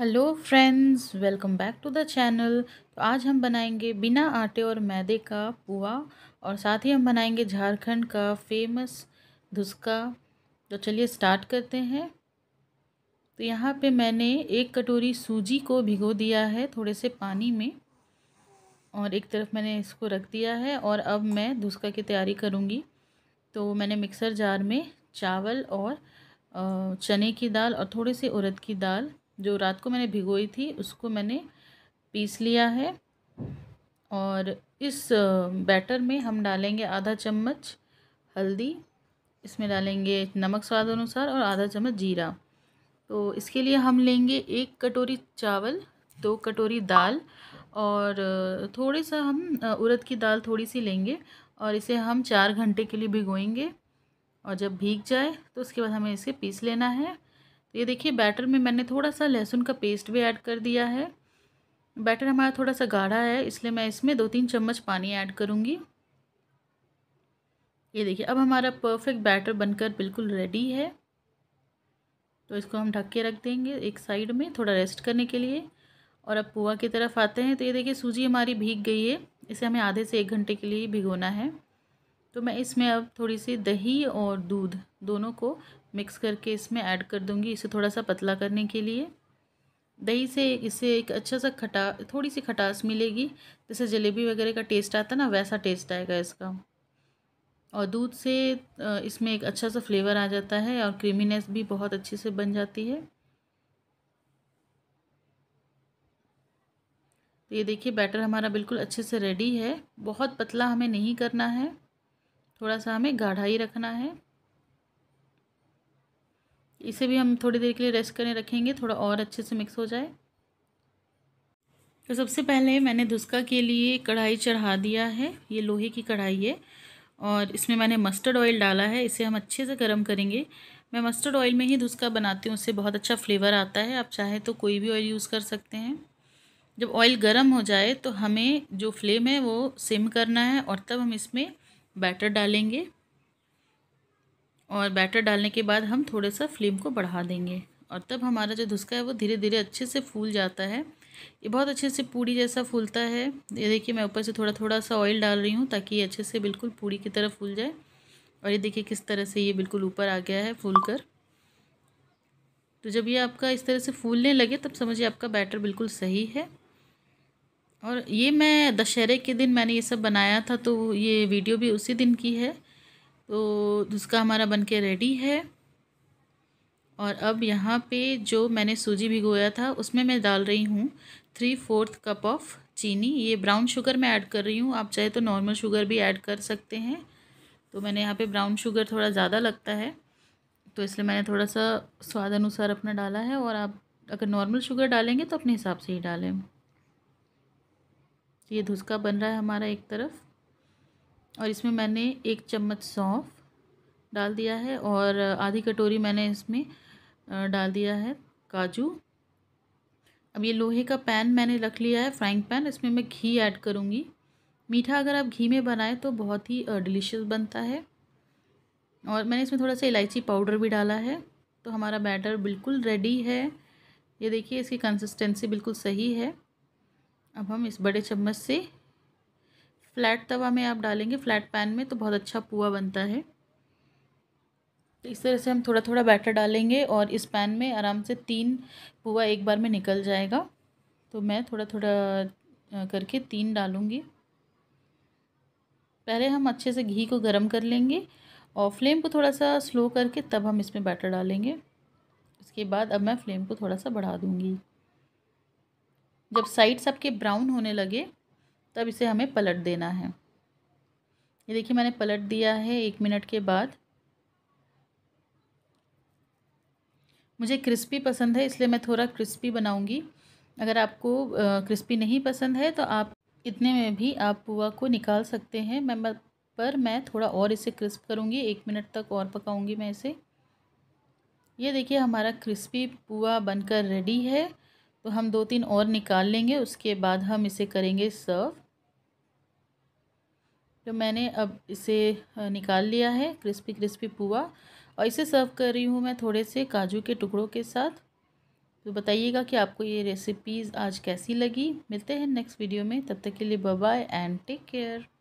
hello friends welcome back to the channel तो आज हम बनाएंगे बिना आटे और मैदे का पुआ और साथ ही हम बनाएंगे झारखंड का फेमस धुसका तो चलिए स्टार्ट करते हैं तो यहाँ पे मैंने एक कटोरी सूजी को भिगो दिया है थोड़े से पानी में और एक तरफ मैंने इसको रख दिया है और अब मैं धुसका की तैयारी करूँगी तो मैंने मिक्सर जार में चावल और चने की दाल और थोड़े से उड़द की दाल जो रात को मैंने भिगोई थी उसको मैंने पीस लिया है और इस बैटर में हम डालेंगे आधा चम्मच हल्दी इसमें डालेंगे नमक स्वाद अनुसार और आधा चम्मच जीरा तो इसके लिए हम लेंगे एक कटोरी चावल दो कटोरी दाल और थोड़ी सा हम उड़द की दाल थोड़ी सी लेंगे और इसे हम चार घंटे के लिए भिगोएंगे और जब भीग जाए तो उसके बाद हमें इसे पीस लेना है तो ये देखिए बैटर में मैंने थोड़ा सा लहसुन का पेस्ट भी ऐड कर दिया है बैटर हमारा थोड़ा सा गाढ़ा है इसलिए मैं इसमें दो तीन चम्मच पानी ऐड करूँगी ये देखिए अब हमारा परफेक्ट बैटर बनकर बिल्कुल रेडी है तो इसको हम ढक के रख देंगे एक साइड में थोड़ा रेस्ट करने के लिए और अब पुआ की तरफ आते हैं तो ये देखिए सूजी हमारी भीग गई है इसे हमें आधे से एक घंटे के लिए भिगोना है तो मैं इसमें अब थोड़ी सी दही और दूध दोनों को मिक्स करके इसमें ऐड कर दूंगी इसे थोड़ा सा पतला करने के लिए दही से इसे एक अच्छा सा खटा थोड़ी सी खटास मिलेगी जैसे जलेबी वगैरह का टेस्ट आता ना वैसा टेस्ट आएगा इसका और दूध से इसमें एक अच्छा सा फ्लेवर आ जाता है और क्रीमीनेस भी बहुत अच्छे से बन जाती है तो ये देखिए बैटर हमारा बिल्कुल अच्छे से रेडी है बहुत पतला हमें नहीं करना है थोड़ा सा हमें गाढ़ा ही रखना है इसे भी हम थोड़ी देर के लिए रेस्ट करने रखेंगे थोड़ा और अच्छे से मिक्स हो जाए तो सबसे पहले मैंने धुसका के लिए कढ़ाई चढ़ा दिया है ये लोहे की कढ़ाई है और इसमें मैंने मस्टर्ड ऑयल डाला है इसे हम अच्छे से गर्म करेंगे मैं मस्टर्ड ऑयल में ही धुसका बनाती हूँ उससे बहुत अच्छा फ्लेवर आता है आप चाहे तो कोई भी ऑयल यूज़ कर सकते हैं जब ऑयल गर्म हो जाए तो हमें जो फ्लेम है वो सिम करना है और तब हम इसमें बैटर डालेंगे और बैटर डालने के बाद हम थोड़ा सा फ्लेम को बढ़ा देंगे और तब हमारा जो धुसका है वो धीरे धीरे अच्छे से फूल जाता है ये बहुत अच्छे से पूड़ी जैसा फूलता है ये देखिए मैं ऊपर से थोड़ा थोड़ा सा ऑयल डाल रही हूँ ताकि ये अच्छे से बिल्कुल पूड़ी की तरह फूल जाए और ये देखिए किस तरह से ये बिल्कुल ऊपर आ गया है फूल कर तो जब ये आपका इस तरह से फूलने लगे तब समझिए आपका बैटर बिल्कुल सही है और ये मैं दशहरे के दिन मैंने ये सब बनाया था तो ये वीडियो भी उसी दिन की है तो धुसका हमारा बनके रेडी है और अब यहाँ पे जो मैंने सूजी भिगोया था उसमें मैं डाल रही हूँ थ्री फोर्थ कप ऑफ चीनी ये ब्राउन शुगर मैं ऐड कर रही हूँ आप चाहे तो नॉर्मल शुगर भी ऐड कर सकते हैं तो मैंने यहाँ पे ब्राउन शुगर थोड़ा ज़्यादा लगता है तो इसलिए मैंने थोड़ा सा स्वाद अनुसार अपना डाला है और आप अगर नॉर्मल शुगर डालेंगे तो अपने हिसाब से ही डालें तो ये धुसका बन रहा है हमारा एक तरफ और इसमें मैंने एक चम्मच सौंफ डाल दिया है और आधी कटोरी मैंने इसमें डाल दिया है काजू अब ये लोहे का पैन मैंने रख लिया है फ्राइंग पैन इसमें मैं घी ऐड करूँगी मीठा अगर आप घी में बनाएं तो बहुत ही डिलीशियस बनता है और मैंने इसमें थोड़ा सा इलायची पाउडर भी डाला है तो हमारा बैटर बिल्कुल रेडी है ये देखिए इसकी कंसिस्टेंसी बिल्कुल सही है अब हम इस बड़े चम्मच से फ्लैट तवा में आप डालेंगे फ्लैट पैन में तो बहुत अच्छा पुआ बनता है तो इस तरह से हम थोड़ा थोड़ा बैटर डालेंगे और इस पैन में आराम से तीन पुआ एक बार में निकल जाएगा तो मैं थोड़ा थोड़ा करके तीन डालूँगी पहले हम अच्छे से घी को गर्म कर लेंगे और फ्लेम को थोड़ा सा स्लो करके तब हम इसमें बैटर डालेंगे उसके बाद अब मैं फ्लेम को थोड़ा सा बढ़ा दूँगी जब साइड्स आपके ब्राउन होने लगे तब इसे हमें पलट देना है ये देखिए मैंने पलट दिया है एक मिनट के बाद मुझे क्रिस्पी पसंद है इसलिए मैं थोड़ा क्रिस्पी बनाऊंगी अगर आपको क्रिस्पी नहीं पसंद है तो आप इतने में भी आप पुआ को निकाल सकते हैं मैं पर मैं थोड़ा और इसे क्रिस्प करूँगी एक मिनट तक और पकाऊँगी मैं इसे ये देखिए हमारा क्रिस्पी पुआ बनकर रेडी है तो हम दो तीन और निकाल लेंगे उसके बाद हम इसे करेंगे सर्व तो मैंने अब इसे निकाल लिया है क्रिस्पी क्रिस्पी पुआ और इसे सर्व कर रही हूँ मैं थोड़े से काजू के टुकड़ों के साथ तो बताइएगा कि आपको ये रेसिपीज़ आज कैसी लगी मिलते हैं नेक्स्ट वीडियो में तब तक के लिए बाय एंड टेक केयर